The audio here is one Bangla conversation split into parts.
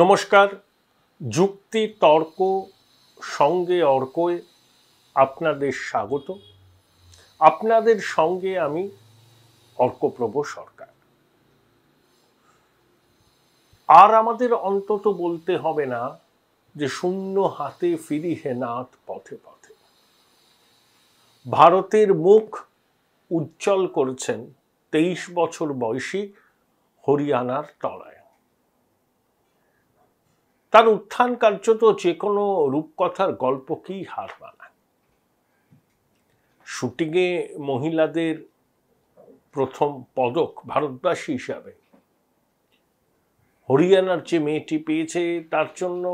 নমস্কার যুক্তি তর্ক সঙ্গে অর্কয়ে আপনাদের স্বাগত আপনাদের সঙ্গে আমি অর্কপ্রভ সরকার আর আমাদের অন্তত বলতে হবে না যে শূন্য হাতে ফিরি নাথ পথে পথে ভারতের মুখ উজ্জ্বল করেছেন তেইশ বছর বয়সী হরিয়ানার তলায় তার উত্থান কার্যত যে কোনো রূপকথার গল্পকেই হার মানায় শুটিংয়ে মহিলাদের প্রথম পদক ভারতবাসী হিসাবে হরিয়ানার যে মেয়েটি পেয়েছে তার জন্য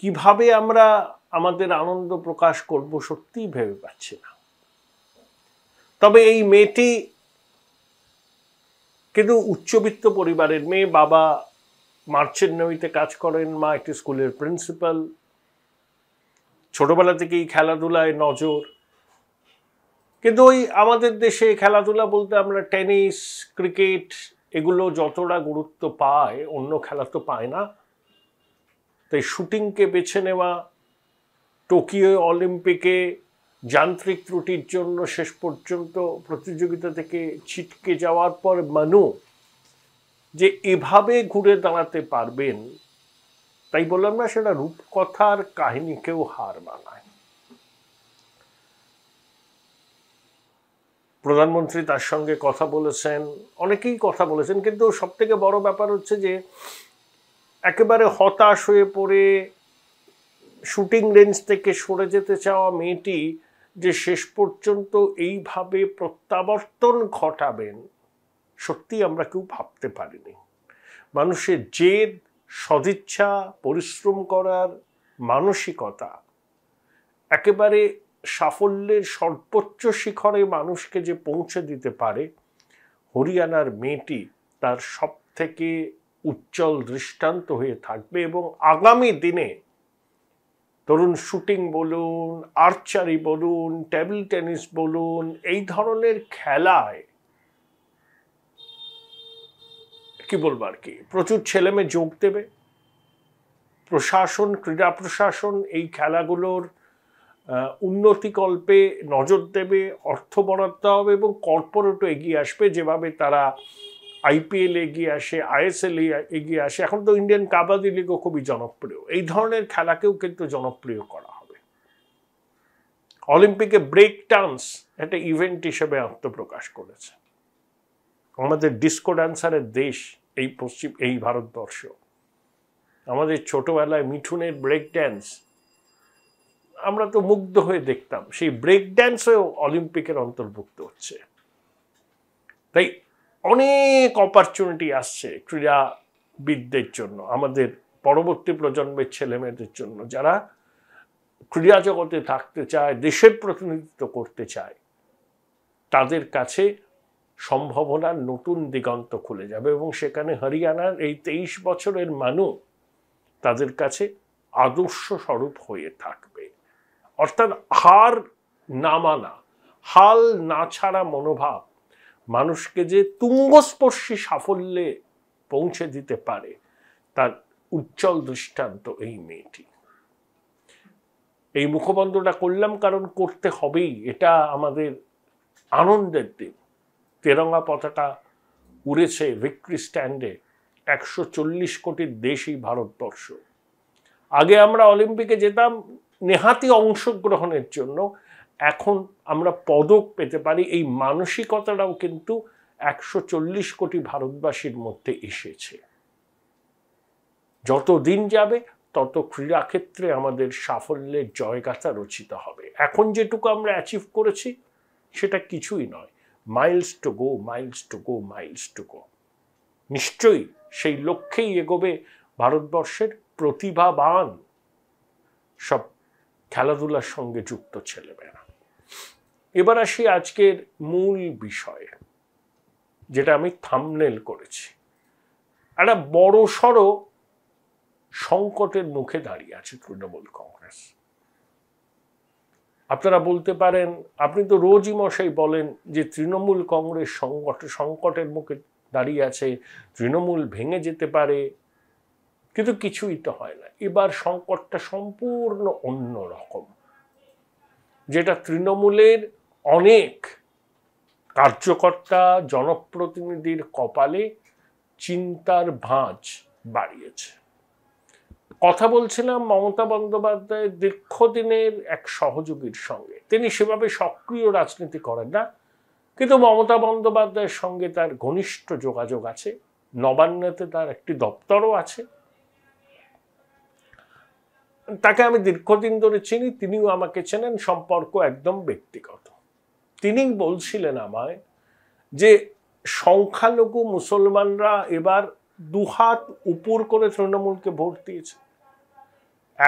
কিভাবে আমরা আমাদের আনন্দ প্রকাশ করব সত্যিই ভেবে পাচ্ছি না তবে এই মেয়েটি কিন্তু উচ্চবিত্ত পরিবারের মেয়ে বাবা মার্চেন্নারিতে কাজ করেন মা একটি স্কুলের প্রিন্সিপাল ছোটবেলা থেকেই খেলাধুলায় নজর কিন্তু ওই আমাদের দেশে খেলাধুলা বলতে আমরা টেনিস ক্রিকেট এগুলো যতটা গুরুত্ব পায় অন্য খেলা তো পায় না তাই শুটিংকে বেছে নেওয়া টোকিও অলিম্পিকে যান্ত্রিক ত্রুটির জন্য শেষ পর্যন্ত প্রতিযোগিতা থেকে ছিটকে যাওয়ার পর মানু যে এভাবে ঘুরে দাঁড়াতে পারবেন তাই বললাম না সেটা রূপকথার কাহিনীকেও হার মানায় প্রধানমন্ত্রী তার সঙ্গে কথা বলেছেন অনেকেই কথা বলেছেন কিন্তু সব থেকে বড় ব্যাপার হচ্ছে যে একেবারে হতাশ হয়ে পড়ে শুটিং রেঞ্জ থেকে সরে যেতে চাওয়া মেয়েটি যে শেষ পর্যন্ত এইভাবে প্রত্যাবর্তন ঘটাবেন সত্যি আমরা কেউ ভাবতে পারিনি মানুষের জেদ সদিচ্ছা পরিশ্রম করার মানসিকতা একেবারে সাফল্যের সর্বোচ্চ শিখরে মানুষকে যে পৌঁছে দিতে পারে হরিয়ানার মেয়েটি তার সব থেকে উজ্জ্বল দৃষ্টান্ত হয়ে থাকবে এবং আগামী দিনে ধরুন শুটিং বলুন আর্চারি বলুন টেবিল টেনিস বলুন এই ধরনের খেলায় কি বলবো আর কি প্রচুর ছেলেমেয়ে যোগ দেবে প্রশাসন ক্রীড়া প্রশাসন এই খেলাগুলোর উন্নতিকল্পে নজর দেবে অর্থ বরাদ্দ হবে এবং কর্পোরেটও এগিয়ে আসবে যেভাবে তারা আইপিএল এগিয়ে আসে আইএসএল এগিয়ে আসে এখন তো ইন্ডিয়ান কাবাডি লিগও খুবই জনপ্রিয় এই ধরনের খেলাকেও কিন্তু জনপ্রিয় করা হবে অলিম্পিকে ব্রেক ডান্স একটা ইভেন্ট হিসেবে আত্মপ্রকাশ করেছে আমাদের ডিস্কো ডান্সারের দেশ এই পশ্চিম এই ভারতবর্ষ আমাদের ছোটবেলায় মিঠুনের ব্রেক ড্যান্স আমরা তো মুগ্ধ হয়ে দেখতাম সেই ব্রেক ড্যান্সও অলিম্পিকের অন্তর্ভুক্ত হচ্ছে তাই অনেক অপরচুনিটি আসছে ক্রীড়াবিদদের জন্য আমাদের পরবর্তী প্রজন্মের ছেলেমেয়েদের জন্য যারা ক্রীড়া জগতে থাকতে চায় দেশের প্রতিনিধিত্ব করতে চায় তাদের কাছে সম্ভাবনার নতুন দিগন্ত খুলে যাবে এবং সেখানে হরিয়ানার এই তেইশ বছরের মানুষ তাদের কাছে আদর্শ স্বরূপ হয়ে থাকবে অর্থাৎ হার নামানা হাল না ছাড়া মনোভাব মানুষকে যে তুঙ্গস্পর্শী সাফল্যে পৌঁছে দিতে পারে তার উজ্জ্বল দৃষ্টান্ত এই মেয়েটি এই মুখবন্ধটা করলাম কারণ করতে হবেই এটা আমাদের আনন্দের দিন তেরঙ্গা পতাকা উড়েছে ভিক্টরি স্ট্যান্ডে একশো চল্লিশ কোটির দেশই ভারতবর্ষ আগে আমরা অলিম্পিকে যেতাম নেহাতি অংশগ্রহণের জন্য এখন আমরা পদক পেতে পারি এই মানসিকতাটাও কিন্তু একশো চল্লিশ কোটি ভারতবাসীর মধ্যে এসেছে যত দিন যাবে তত ক্রীড়াক্ষেত্রে আমাদের সাফল্যের জয়গাথা রচিত হবে এখন যেটুকু আমরা অ্যাচিভ করেছি সেটা কিছুই নয় miles to go miles to go miles to go নিশ্চয়ই সেই লক্ষ্যেই এগোবে ভারতবর্ষের প্রতিভাবান সব খেলাধুলার সঙ্গে যুক্ত ছেলেমেয়েরা এবার আসি আজকের মূল বিষয়ে যেটা আমি থামনেল করেছি একটা বড় সড় সংকটের মুখে দাঁড়িয়ে আছে তৃণমূল কংগ্রেস আপনারা বলতে পারেন আপনি তো রোজই মশাই বলেন যে তৃণমূল কংগ্রেস সংকট সংকটের মুখে দাঁড়িয়ে আছে তৃণমূল ভেঙে যেতে পারে কিন্তু কিছুই তো হয় না এবার সংকটটা সম্পূর্ণ অন্য রকম যেটা তৃণমূলের অনেক কার্যকর্তা জনপ্রতিনিধির কপালে চিন্তার ভাঁজ বাড়িয়েছে কথা বলছিলাম মমতা বন্দ্যোপাধ্যায়ের দীর্ঘদিনের এক সহযোগীর সঙ্গে তিনি সেভাবে সক্রিয় রাজনীতি করেন না কিন্তু মমতা বন্দ্যোপাধ্যায়ের সঙ্গে তার ঘনিষ্ঠ যোগাযোগ আছে নবান্নতে তার একটি দপ্তরও আছে তাকে আমি দীর্ঘদিন ধরে চিনি তিনিও আমাকে চেনেন সম্পর্ক একদম ব্যক্তিগত তিনি বলছিলেন আমায় যে সংখ্যালঘু মুসলমানরা এবার দুহাত উপর করে তৃণমূলকে ভোট দিয়েছে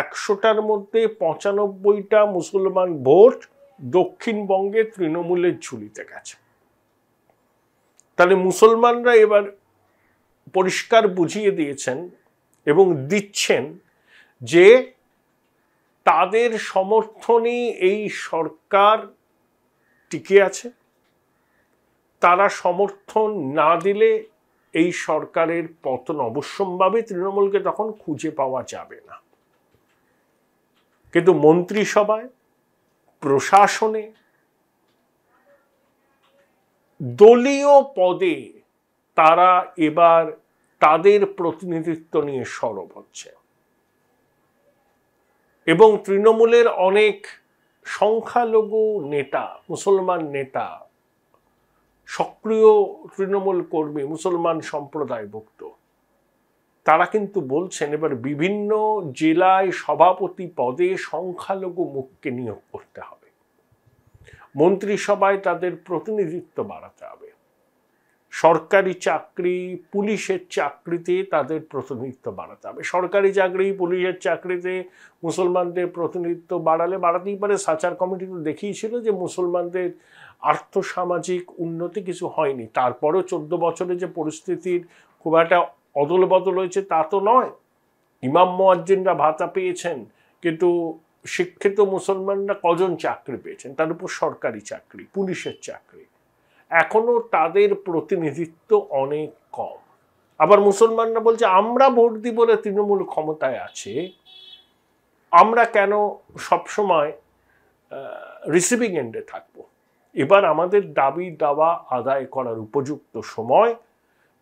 একশোটার মধ্যে পঁচানব্বইটা মুসলমান ভোট দক্ষিণবঙ্গে তৃণমূলের ঝুলিতে গেছে তাহলে মুসলমানরা এবার পরিষ্কার বুঝিয়ে দিয়েছেন এবং দিচ্ছেন যে তাদের সমর্থনে এই সরকার টিকে আছে তারা সমর্থন না দিলে এই সরকারের পতন অবশ্যম্ভাবে তৃণমূলকে তখন খুঁজে পাওয়া যাবে না কিন্তু মন্ত্রিসভায় প্রশাসনে দলীয় পদে তারা এবার তাদের প্রতিনিধিত্ব নিয়ে সরব হচ্ছে এবং তৃণমূলের অনেক সংখ্যালঘু নেতা মুসলমান নেতা সক্রিয় তৃণমূল কর্মী মুসলমান সম্প্রদায়ভুক্ত তারা কিন্তু বলছেন এবার বিভিন্ন জেলায় সভাপতি পদে সংখ্যালঘু মুখকে নিয়োগ করতে হবে মন্ত্রিসভায় তাদের প্রতিনিধিত্ব বাড়াতে হবে সরকারি চাকরি পুলিশের চাকরিতে তাদের প্রতিনিধিত্ব বাড়াতে হবে সরকারি চাকরি পুলিশের চাকরিতে মুসলমানদের প্রতিনিধিত্ব বাড়ালে বাড়াতেই পারে সাচার কমিটি তো দেখিয়েছিল যে মুসলমানদের আর্থসামাজিক উন্নতি কিছু হয়নি তারপরেও চোদ্দ বছরে যে পরিস্থিতির খুব একটা অদল বদল হয়েছে তা তো নয় ইমাম মোয়াজ্জিনরা ভাতা পেয়েছেন কিন্তু শিক্ষিত মুসলমানরা কজন চাকরি পেয়েছেন তার উপর সরকারি চাকরি পুলিশের চাকরি এখনো তাদের প্রতিনিধিত্ব অনেক কম আবার মুসলমানরা বলছে আমরা ভোট দিই বলে তৃণমূল ক্ষমতায় আছে আমরা কেন সবসময় রিসিভিং এন্ডে থাকব এবার আমাদের দাবি দাওয়া আদায় করার উপযুক্ত সময়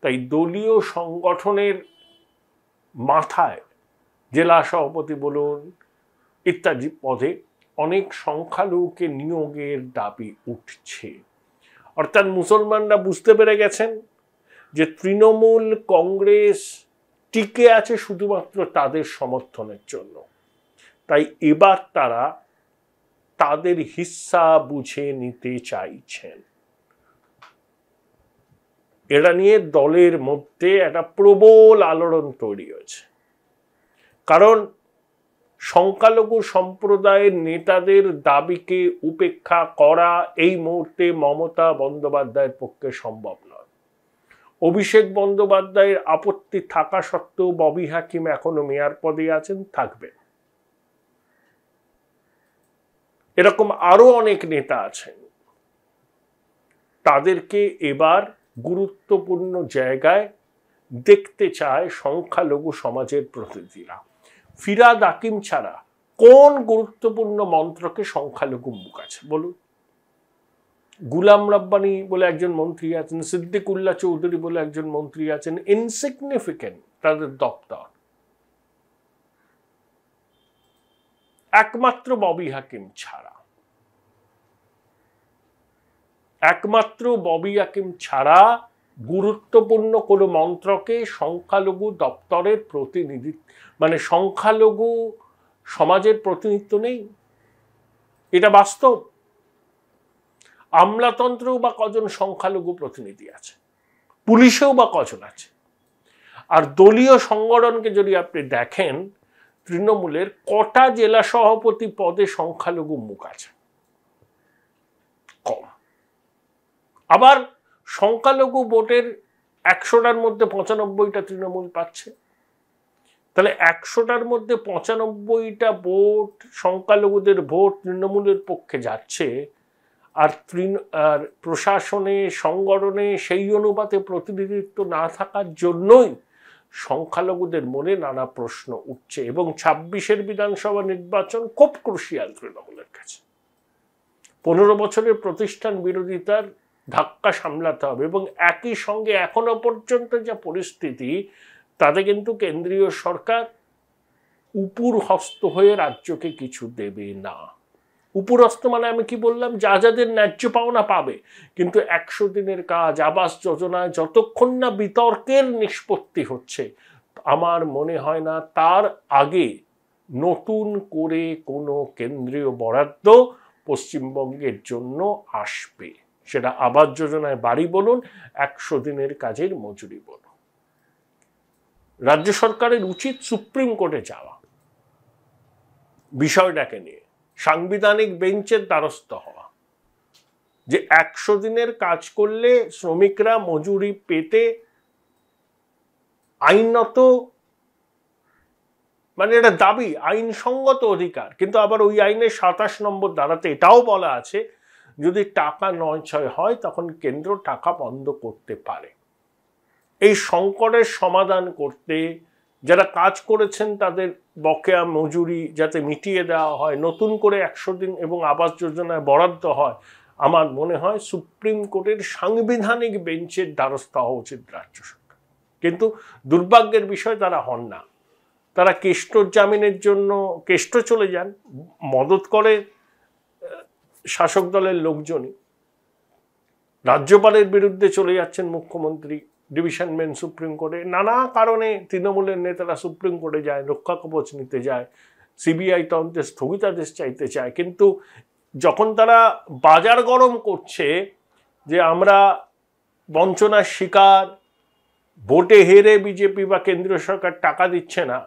তাই দলীয় সংগঠনের মাথায় জেলা সভাপতি বলুন ইত্যাদি পদে অনেক সংখ্যালঘুকে নিয়োগের দাবি উঠছে অর্থাৎ মুসলমানরা বুঝতে পেরে গেছেন যে তৃণমূল কংগ্রেস টিকে আছে শুধুমাত্র তাদের সমর্থনের জন্য তাই এবার তারা তাদের হিসা বুঝে নিতে চাইছেন এটা নিয়ে দলের মধ্যে একটা প্রবল আলোড়ন তৈরি হয়েছে কারণ সংখ্যালঘু সম্প্রদায়ের নেতাদের দাবিকে উপেক্ষা করা এই মুহূর্তে মমতা বন্দ্যোপাধ্যায়ের পক্ষে সম্ভব নয় অভিষেক বন্দ্যোপাধ্যায়ের আপত্তি থাকা সত্ত্বেও ববি হাকিম এখনো মেয়ার পদে আছেন থাকবেন এরকম আরো অনেক নেতা আছেন তাদেরকে এবার গুরুত্বপূর্ণ জায়গায় দেখতে চায় সংখ্যালঘু সমাজের প্রতিনিধিরা ফিরাদ আকিম ছাড়া কোন গুরুত্বপূর্ণ মন্ত্রকে সংখ্যালঘু মুখ আছে বলুন গুলাম রব্বানি বলে একজন মন্ত্রী আছেন সিদ্দিকুল্লাহ চৌধুরী বলে একজন মন্ত্রী আছেন ইনসিগনিফিকেন্ট তাদের দপ্তর একমাত্র ববি হাকিম ছাড়া একমাত্র ববি আকিম ছাড়া গুরুত্বপূর্ণ কোনো মন্ত্রকে সংখ্যালঘু দপ্তরের প্রতিনিধি মানে সংখ্যালঘু সমাজের প্রতিনিধিত্ব নেই এটা বাস্তব আমলাতন্ত্রেও বা কজন সংখ্যালঘু প্রতিনিধি আছে পুলিশেও বা কজন আছে আর দলীয় সংগঠনকে যদি আপনি দেখেন তৃণমূলের কটা জেলা সভাপতি পদে সংখ্যালঘু মুখ আছে আবার সংখ্যালঘু ভোটের একশোটার মধ্যে পঁচানব্বইটা তৃণমূল পাচ্ছে তাহলে একশোটার মধ্যে পঁচানব্বইটা ভোট সংখ্যালঘুদের ভোট তৃণমূলের পক্ষে যাচ্ছে আর তৃণ আর প্রশাসনে সংগঠনে সেই অনুপাতে প্রতিনিধিত্ব না থাকার জন্যই সংখ্যালঘুদের মনে নানা প্রশ্ন উঠছে এবং ছাব্বিশের বিধানসভা নির্বাচন খুব ক্রুশিয়াল তৃণমূলের কাছে পনেরো বছরের প্রতিষ্ঠান বিরোধিতার ধাক্কা সামলাতে হবে এবং একই সঙ্গে এখনো পর্যন্ত যা পরিস্থিতি তাতে কিন্তু কেন্দ্রীয় সরকার উপর হস্ত হয়ে রাজ্যকে কিছু দেবে না উপরস্থ মানে আমি কি বললাম যা যাদের ন্যায্য পাওনা পাবে কিন্তু একশো দিনের কাজ আবাস যোজনায় যতক্ষণ না বিতর্কের নিষ্পত্তি হচ্ছে আমার মনে হয় না তার আগে নতুন করে কোনো কেন্দ্রীয় বরাদ্দ পশ্চিমবঙ্গের জন্য আসবে সেটা আবাস যোজনায় বাড়ি বলুন একশো দিনের কাজের মজুরি বলুন রাজ্য সরকারের উচিত সুপ্রিম কোর্টে যাওয়া বিষয়টাকে নিয়ে সাংবিধানিক বেঞ্চের দ্বারস্থ হওয়া যে একশো দিনের কাজ করলে শ্রমিকরা মজুরি পেতে আইনত মানে এটা দাবি আইনসঙ্গত অধিকার কিন্তু আবার ওই আইনের সাতাশ নম্বর দাঁড়াতে এটাও বলা আছে যদি টাকা নয় ছয় হয় তখন কেন্দ্র টাকা বন্ধ করতে পারে এই সংকটের সমাধান করতে যারা কাজ করেছেন তাদের বকেয়া মজুরি যাতে মিটিয়ে দেওয়া হয় নতুন করে একশো দিন এবং আবাস যোজনায় বরাদ্দ হয় আমার মনে হয় সুপ্রিম কোর্টের সাংবিধানিক বেঞ্চের দ্বারস্থ হওয়া উচিত রাজ্য সরকার কিন্তু দুর্ভাগ্যের বিষয় তারা হন না তারা কেষ্ট জামিনের জন্য কেষ্ট চলে যান মদত করে শাসক দলের লোকজনই রাজ্যপালের বিরুদ্ধে চলে যাচ্ছেন মুখ্যমন্ত্রী ডিভিশন ম্যান সুপ্রিম কোর্টে নানা কারণে তৃণমূলের নেতারা সুপ্রিম কোর্টে যায় রক্ষা কবচ নিতে যায় সিবিআই তদন্তে স্থগিতাদেশ চাইতে চায় কিন্তু যখন তারা বাজার গরম করছে যে আমরা বঞ্চনার শিকার ভোটে হেরে বিজেপি বা কেন্দ্রীয় সরকার টাকা দিচ্ছে না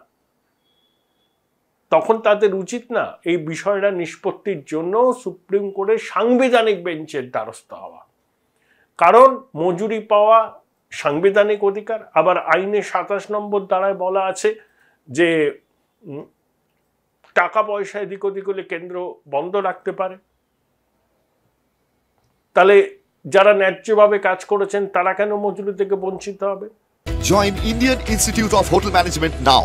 তখন তাদের উচিত না এই বিষয়টা নিষ্পত্তির জন্য সুপ্রিম কোর্টের সাংবিধানিক বেঞ্চের দ্বারস্থ হওয়া কারণ মজুরি পাওয়া সাংবিধানিক অধিকার আবার আইনে সাতাশ নম্বর দ্বারায় বলা আছে যে টাকা পয়সা এদিক ওদিক হলে কেন্দ্র বন্ধ রাখতে পারে তাহলে যারা ন্যায্যভাবে কাজ করেছেন তারা কেন মজুরি থেকে বঞ্চিত হবে join Indian Institute of Hotel Management now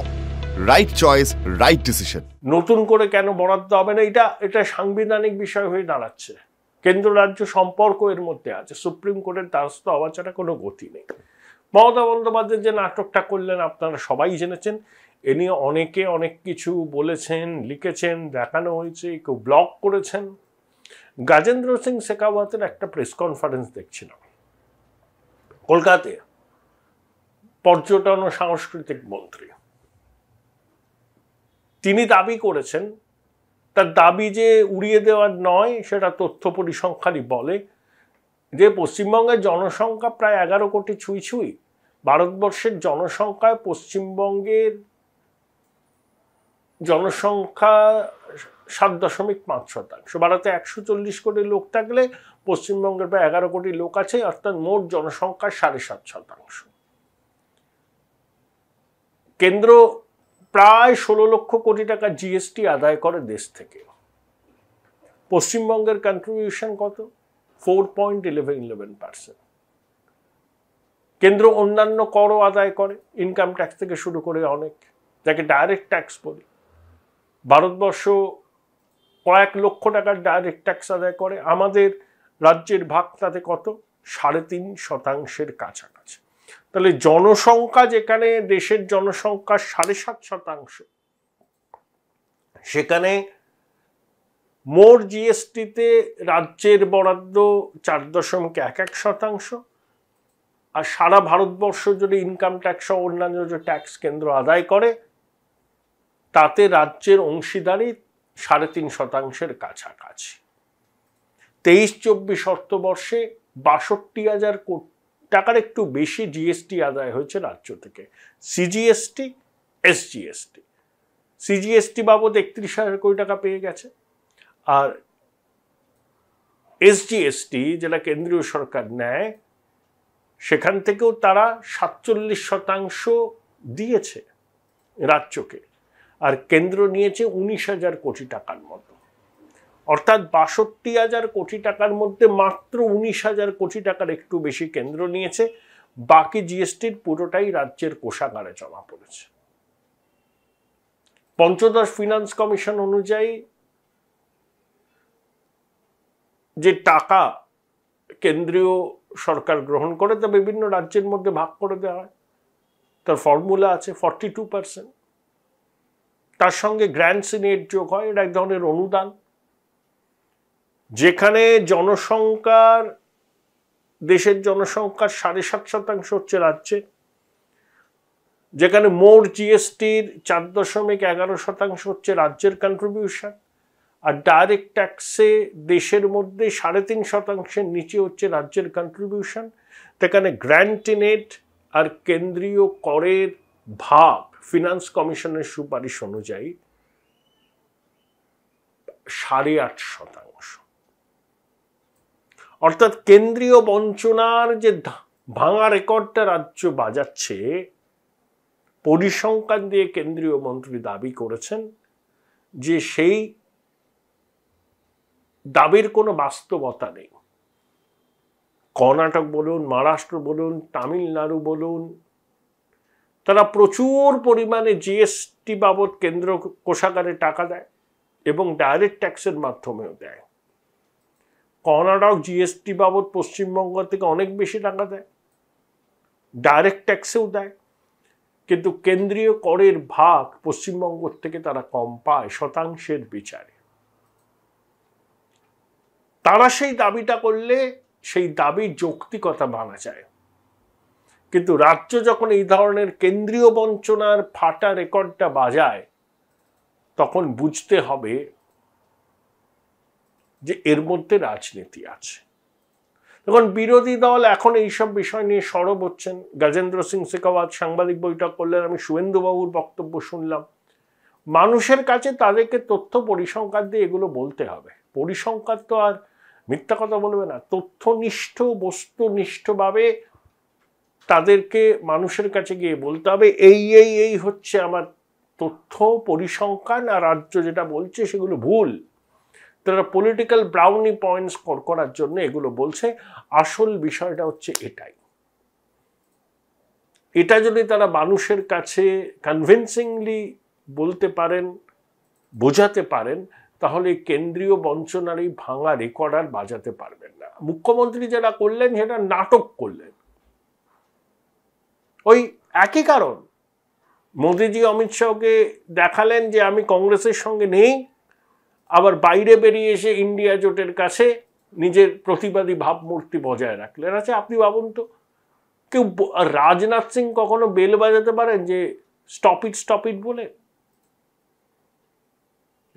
right choice right decision নতুন করে কেন বরাদ্দ হবে না এটা এটা সাংবিধানিক বিষয় হয়ে দাঁড়াচ্ছে কেন্দ্র রাজ্য সম্পর্ক এর মধ্যে আছে সুপ্রিম কোর্টের দ্বারস্থ হওয়া ছাড়া কোনো গতি নেই মমতা বন্দ্যোপাধ্যায় যে নাটকটা করলেন আপনারা সবাই জেনেছেন এ নিয়ে অনেকে অনেক কিছু বলেছেন লিখেছেন দেখানো হয়েছে কেউ ব্লগ করেছেন গাজেন্দ্র সিং শেখাওয়াতের একটা প্রেস কনফারেন্স দেখছিলাম কলকাতায় পর্যটন ও সাংস্কৃতিক মন্ত্রী তিনি দাবি করেছেন তার দাবি যে উড়িয়ে দেওয়ার নয় সেটা তথ্য পরিসংখ্যানই বলে যে পশ্চিমবঙ্গের জনসংখ্যা প্রায় এগারো কোটি ছুঁই ছুঁই ভারতবর্ষের জনসংখ্যায় পশ্চিমবঙ্গের জনসংখ্যা সাত দশমিক পাঁচ শতাংশ ভারতে একশো চল্লিশ কোটি লোক থাকলে পশ্চিমবঙ্গের প্রায় এগারো কোটি লোক আছে অর্থাৎ মোট জনসংখ্যা সাড়ে সাত শতাংশ কেন্দ্র প্রায় ষোলো লক্ষ কোটি টাকা জিএসটি আদায় করে দেশ থেকে পশ্চিমবঙ্গের কন্ট্রিবিউশন কত four point eleven eleven percent কেন্দ্র অন্যান্য করও আদায় করে ইনকাম ট্যাক্স থেকে শুরু করে অনেক যাকে ডাইরেক্ট ট্যাক্স বলি ভারতবর্ষ কয়েক লক্ষ টাকার ডাইরেক্ট ট্যাক্স আদায় করে আমাদের রাজ্যের ভাগ তাতে কত সাড়ে তিন শতাংশের কাছাকাছি তাহলে জনসংখ্যা যেখানে দেশের জনসংখ্যা সাড়ে সাত শতাংশ সেখানে মোর জিএসটিতে রাজ্যের বরাদ্দ চার দশমিক এক এক শতাংশ আর সারা ভারতবর্ষ যদি ইনকাম ট্যাক্স সহ অন্যান্য যে ট্যাক্স কেন্দ্র আদায় করে তাতে রাজ্যের অংশীদারি সাড়ে তিন শতাংশের কাছাকাছি তেইশ চব্বিশ অর্থবর্ষে বাষট্টি হাজার কোটি টাকার একটু বেশি জিএসটি আদায় হয়েছে রাজ্য থেকে সিজিএসটি এসজিএসটি সিজিএসটি বাবদ একত্রিশ হাজার কোটি টাকা পেয়ে গেছে আর এসজিএসটি যেটা কেন্দ্রীয় সরকার নেয় সেখান থেকেও তারা সাতচল্লিশ শতাংশ দিয়েছে রাজ্যকে আর কেন্দ্র নিয়েছে উনিশ হাজার কোটি টাকার মতো অর্থাৎ বাষট্টি হাজার কোটি টাকার মধ্যে মাত্র উনিশ হাজার কোটি টাকার একটু বেশি কেন্দ্র নিয়েছে বাকি জিএসটির পুরোটাই রাজ্যের কোষাগারে জমা পড়েছে পঞ্চদশ ফিনান্স কমিশন অনুযায়ী যে টাকা কেন্দ্রীয় সরকার গ্রহণ করে তা বিভিন্ন রাজ্যের মধ্যে ভাগ করে দেওয়া হয় তার ফর্মুলা আছে ফর্টি টু পার্সেন্ট তার সঙ্গে গ্র্যান্ড সিনেট যোগ হয় এটা এক ধরনের অনুদান যেখানে জনসংখ্যার দেশের জনসংখ্যার সাড়ে সাত শতাংশ হচ্ছে রাজ্যে যেখানে মোট জিএসটির চার দশমিক এগারো শতাংশ হচ্ছে রাজ্যের কন্ট্রিবিউশন আর ডাইরেক্ট ট্যাক্সে দেশের মধ্যে সাড়ে তিন শতাংশের নিচে হচ্ছে রাজ্যের কন্ট্রিবিউশন সেখানে গ্র্যান্টিনেট আর কেন্দ্রীয় করের ভাব ফিনান্স কমিশনের সুপারিশ অনুযায়ী সাড়ে আট শতাংশ অর্থাৎ কেন্দ্রীয় বঞ্চনার যে ভাঙা রেকর্ডটা রাজ্য বাজাচ্ছে পরিসংখ্যান দিয়ে কেন্দ্রীয় মন্ত্রী দাবি করেছেন যে সেই দাবির কোনো বাস্তবতা নেই কর্ণাটক বলুন মহারাষ্ট্র বলুন তামিলনাড়ু বলুন তারা প্রচুর পরিমাণে জিএসটি বাবদ কেন্দ্র কোষাগারে টাকা দেয় এবং ডাইরেক্ট ট্যাক্সের মাধ্যমেও দেয় কর্ণাটক জিএসটি বাবদ পশ্চিমবঙ্গ থেকে অনেক বেশি টাকা দেয় ডাইরেক্ট ট্যাক্সেও দেয় কিন্তু কেন্দ্রীয় করের ভাগ পশ্চিমবঙ্গ থেকে তারা কম পায় শতাংশের বিচারে তারা সেই দাবিটা করলে সেই দাবি যৌক্তিকতা মানা যায় কিন্তু রাজ্য যখন এই ধরনের কেন্দ্রীয় বঞ্চনার ফাটা রেকর্ডটা বাজায় তখন বুঝতে হবে যে এর মধ্যে রাজনীতি আছে তখন বিরোধী দল এখন এইসব বিষয় নিয়ে সরব হচ্ছেন গজেন্দ্র সিং শেখাওয়াত সাংবাদিক বৈঠক করলেন আমি শুভেন্দুবাবুর বক্তব্য শুনলাম মানুষের কাছে তাদেরকে তথ্য পরিসংখ্যান দিয়ে এগুলো বলতে হবে পরিসংখ্যান তো আর মিথ্যা কথা বলবে না তথ্যনিষ্ঠ বস্তুনিষ্ঠভাবে তাদেরকে মানুষের কাছে গিয়ে বলতে হবে এই এই এই হচ্ছে আমার তথ্য পরিসংখ্যান আর রাজ্য যেটা বলছে সেগুলো ভুল তারা পলিটিক্যাল ব্রাউনি পয়েন্ট স্কোর করার জন্য এগুলো বলছে আসল বিষয়টা হচ্ছে এটাই এটা যদি তারা মানুষের কাছে কনভিনসিংলি বলতে পারেন বোঝাতে পারেন তাহলে কেন্দ্রীয় বঞ্চনার এই ভাঙা রেকর্ড আর বাজাতে পারবেন না মুখ্যমন্ত্রী যেটা করলেন সেটা নাটক করলেন ওই একই কারণ মোদিজি অমিত শাহকে দেখালেন যে আমি কংগ্রেসের সঙ্গে নেই আবার বাইরে বেরিয়ে এসে ইন্ডিয়া জোটের কাছে নিজের প্রতিবাদী ভাবমূর্তি বজায় রাখলেন আছে আচ্ছা, আপনি ভাবুন তো কেউ রাজনাথ সিং কখনো বেল বাজাতে পারেন যে স্টপ ইট স্টপ ইট বলে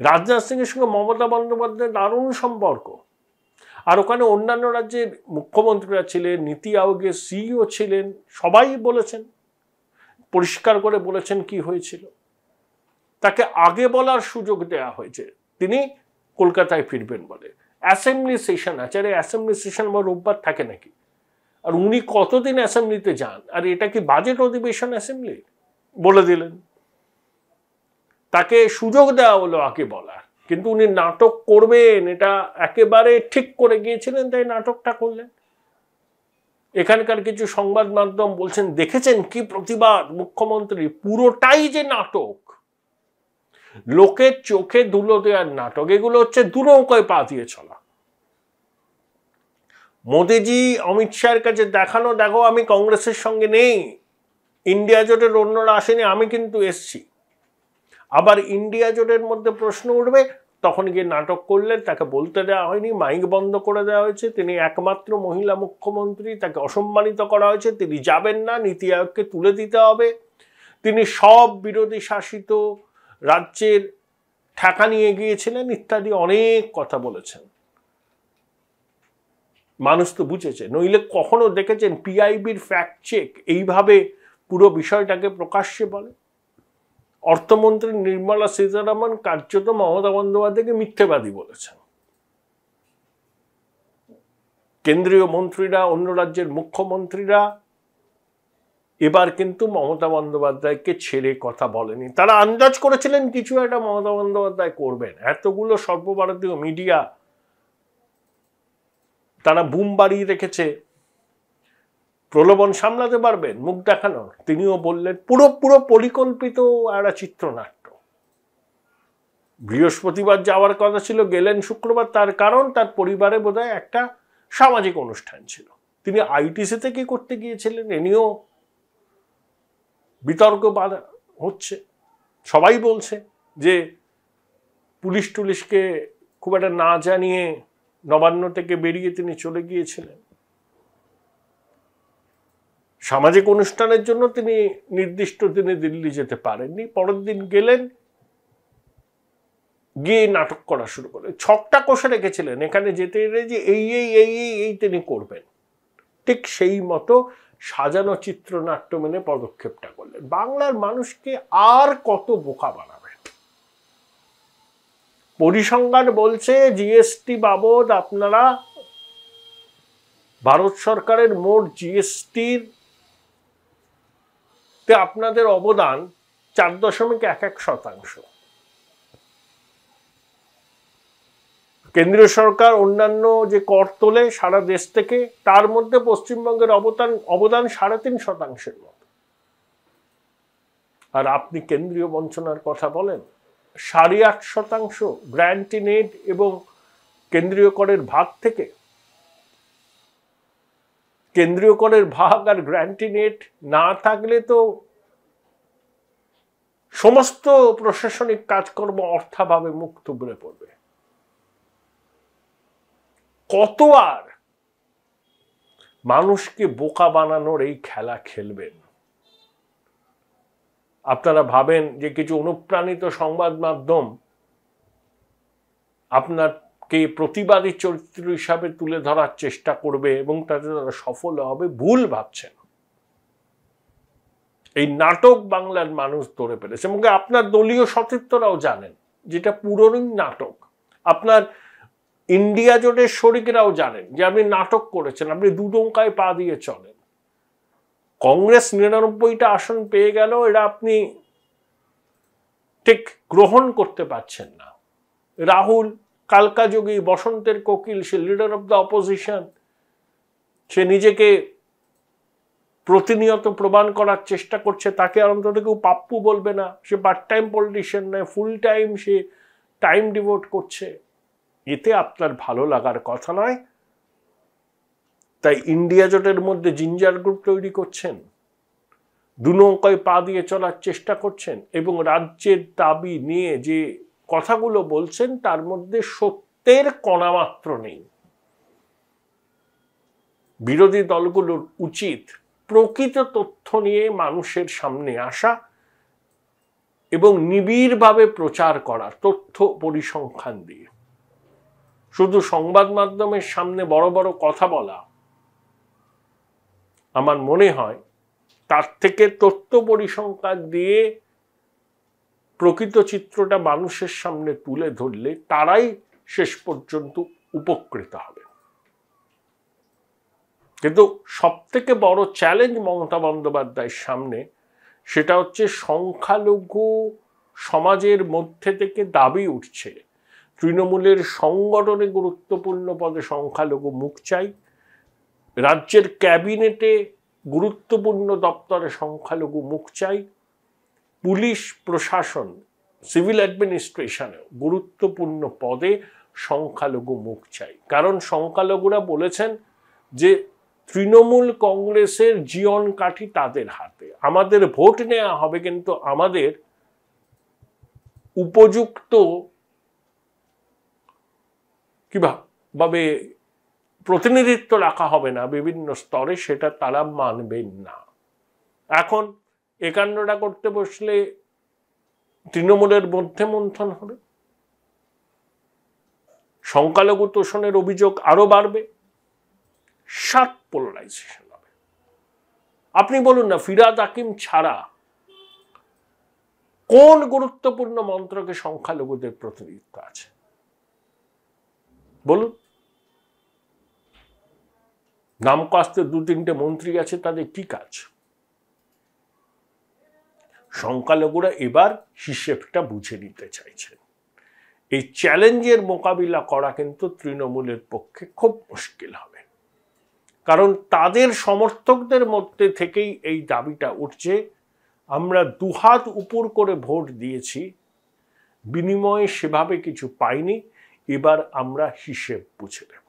রাজনাথ সিংয়ের সঙ্গে মমতা বন্দ্যোপাধ্যায়ের দারুণ সম্পর্ক আর ওখানে অন্যান্য রাজ্যের মুখ্যমন্ত্রীরা ছিলেন নীতি আয়োগের সিইও ছিলেন সবাই বলেছেন পরিষ্কার করে বলেছেন কি হয়েছিল তাকে আগে বলার সুযোগ দেয়া হয়েছে তিনি কলকাতায় ফিরবেন বলে অ্যাসেম্বলি সেশন আছে আরে অ্যাসেম্বলি সেশন বা রোববার থাকে নাকি আর উনি কতদিন অ্যাসেম্বলিতে যান আর এটা কি বাজেট অধিবেশন অ্যাসেম্বলি বলে দিলেন তাকে সুযোগ দেওয়া হলো আগে বলার কিন্তু উনি নাটক করবেন এটা একেবারে ঠিক করে গিয়েছিলেন তাই নাটকটা করলেন এখানকার কিছু সংবাদ মাধ্যম বলছেন দেখেছেন কি প্রতিবাদ মুখ্যমন্ত্রী পুরোটাই যে নাটক লোকের চোখে ধুলো দেওয়ার নাটক এগুলো হচ্ছে দুরঙ্কয় পা দিয়ে চলা মোদিজি অমিত শাহের কাছে দেখানো দেখো আমি কংগ্রেসের সঙ্গে নেই ইন্ডিয়া জোটের অন্যরা আসেনি আমি কিন্তু এসছি আবার ইন্ডিয়া জোটের মধ্যে প্রশ্ন উঠবে তখন গিয়ে নাটক করলে তাকে বলতে দেওয়া হয়নি মাইক বন্ধ করে দেওয়া হয়েছে তিনি একমাত্র মহিলা মুখ্যমন্ত্রী তাকে অসম্মানিত করা হয়েছে তিনি যাবেন না নীতি আয়োগকে তুলে দিতে হবে তিনি সব বিরোধী শাসিত রাজ্যের ঠাকা নিয়ে গিয়েছিলেন ইত্যাদি অনেক কথা বলেছেন মানুষ তো বুঝেছে নইলে কখনো দেখেছেন পিআইবির ফ্যাক্ট চেক এইভাবে পুরো বিষয়টাকে প্রকাশ্যে বলে অর্থমন্ত্রী নির্মলা সীতারামন কার্যত মমতা বন্দ্যোপাধ্যায়কে মিথ্যেবাদী বলেছেন কেন্দ্রীয় মন্ত্রীরা অন্য রাজ্যের মুখ্যমন্ত্রীরা এবার কিন্তু মমতা বন্দ্যোপাধ্যায়কে ছেড়ে কথা বলেনি তারা আন্দাজ করেছিলেন কিছু একটা মমতা বন্দ্যোপাধ্যায় করবেন এতগুলো সর্বভারতীয় মিডিয়া তারা বুম বাড়িয়ে রেখেছে প্রলোভন সামলাতে পারবেন মুখ দেখানোর তিনিও বললেন পুরো পুরো পরিকল্পিত একটা চিত্রনাট্য বৃহস্পতিবার যাওয়ার কথা ছিল গেলেন শুক্রবার তার কারণ তার পরিবারে বোধহয় একটা সামাজিক অনুষ্ঠান ছিল তিনি আইটিসিতে কি করতে গিয়েছিলেন এনিও বিতর্ক হচ্ছে সবাই বলছে যে পুলিশ টুলিশকে খুব একটা না জানিয়ে নবান্ন থেকে বেরিয়ে তিনি চলে গিয়েছিলেন সামাজিক অনুষ্ঠানের জন্য তিনি নির্দিষ্ট দিনে দিল্লি যেতে পারেননি পরের দিন গেলেন গিয়ে নাটক করা শুরু করলেন ছকটা কষে রেখেছিলেন এখানে যেতে যে এই এই এই এই তিনি করবেন ঠিক সেই মতো সাজানো চিত্রনাট্য মেনে পদক্ষেপটা করলেন বাংলার মানুষকে আর কত বোকা বানাবেন পরিসংখ্যান বলছে জিএসটি বাবদ আপনারা ভারত সরকারের মোট জিএসটির তে আপনাদের অবদান চার দশমিক এক এক শতাংশ কেন্দ্রীয় সরকার অন্যান্য যে কর তোলে সারা দেশ থেকে তার মধ্যে পশ্চিমবঙ্গের অবদান অবদান সাড়ে তিন শতাংশের মতো আর আপনি কেন্দ্রীয় বঞ্চনার কথা বলেন সাড়ে আট শতাংশ গ্র্যান্টি নেট এবং কেন্দ্রীয় করের ভাগ থেকে কেন্দ্রীয় করের ভাগ আর গ্র্যান্টি নেট না থাকলে তো সমস্ত প্রশাসনিক কাজকর্ম অর্থাভাবে মুখ থুবড়ে পড়বে কত আর মানুষকে বোকা বানানোর এই খেলা খেলবেন আপনারা ভাবেন যে কিছু অনুপ্রাণিত সংবাদ মাধ্যম আপনাকে প্রতিবাদী চরিত্র হিসাবে তুলে ধরার চেষ্টা করবে এবং তাতে তারা সফল হবে ভুল ভাবছেন এই নাটক বাংলার মানুষ ধরে ফেলেছে এবং আপনার দলীয় সতীর্থরাও জানেন যেটা পুরনো নাটক আপনার ইন্ডিয়া জোটের শরিকরাও জানেন যে আপনি নাটক করেছেন আপনি দু পা দিয়ে চলেন কংগ্রেস নিরানব্বইটা আসন পেয়ে গেল এরা আপনি ঠিক গ্রহণ করতে পারছেন না রাহুল কালকাযোগী বসন্তের কোকিল সে লিডার অব দ্য অপোজিশন সে নিজেকে প্রতিনিয়ত প্রমাণ করার চেষ্টা করছে তাকে আর অন্তত কেউ পাপ্পু বলবে না সে পার্ট টাইম পলিটিশিয়ান নয় ফুল টাইম সে টাইম ডিভোট করছে এতে আপনার ভালো লাগার কথা নয় তাই ইন্ডিয়া জোটের মধ্যে জিঞ্জার গ্রুপ তৈরি করছেন দু নৌকায় পা দিয়ে চলার চেষ্টা করছেন এবং রাজ্যের দাবি নিয়ে যে কথাগুলো বলছেন তার মধ্যে সত্যের কণামাত্র নেই বিরোধী দলগুলোর উচিত প্রকৃত তথ্য নিয়ে মানুষের সামনে আসা এবং নিবিড়ভাবে প্রচার করা তথ্য পরিসংখ্যান দিয়ে শুধু সংবাদ মাধ্যমের সামনে বড় বড় কথা বলা আমার মনে হয় তার থেকে তথ্য পরিসংখ্যান দিয়ে প্রকৃত চিত্রটা মানুষের সামনে তুলে ধরলে তারাই শেষ পর্যন্ত উপকৃত হবে কিন্তু সবথেকে বড় চ্যালেঞ্জ মমতা বন্দ্যোপাধ্যায়ের সামনে সেটা হচ্ছে সংখ্যালঘু সমাজের মধ্যে থেকে দাবি উঠছে তৃণমূলের সংগঠনে গুরুত্বপূর্ণ পদে সংখ্যালঘু মুখ চাই রাজ্যের ক্যাবিনেটে গুরুত্বপূর্ণ দপ্তরে সংখ্যালঘু মুখ চাই পুলিশ প্রশাসন সিভিল অ্যাডমিনিস্ট্রেশনে গুরুত্বপূর্ণ পদে সংখ্যালঘু মুখ চাই কারণ সংখ্যালঘুরা বলেছেন যে তৃণমূল কংগ্রেসের জীবন কাঠি তাদের হাতে আমাদের ভোট নেওয়া হবে কিন্তু আমাদের উপযুক্ত ভাবে প্রতিনিধিত্ব রাখা হবে না বিভিন্ন স্তরে সেটা তারা মানবেন না এখন একান্নটা করতে বসলে তৃণমূলের মধ্যে মন্থন হবে সংখ্যালঘু তোষণের অভিযোগ আরও বাড়বে সাত পোলারাইজেশন হবে আপনি বলুন না ফিরাদ আকিম ছাড়া কোন গুরুত্বপূর্ণ মন্ত্রকে সংখ্যালঘুদের প্রতিনিধিত্ব আছে বলুন নাম কাস্তে দু তিনটে মন্ত্রী আছে তাদের কি কাজ সংখ্যালঘুরা এবার হিসেবটা বুঝে নিতে চাইছেন এই চ্যালেঞ্জের মোকাবিলা করা কিন্তু তৃণমূলের পক্ষে খুব মুশকিল হবে কারণ তাদের সমর্থকদের মধ্যে থেকেই এই দাবিটা উঠছে আমরা দুহাত উপর করে ভোট দিয়েছি বিনিময়ে সেভাবে কিছু পাইনি এবার আমরা হিসেব বুঝে নেব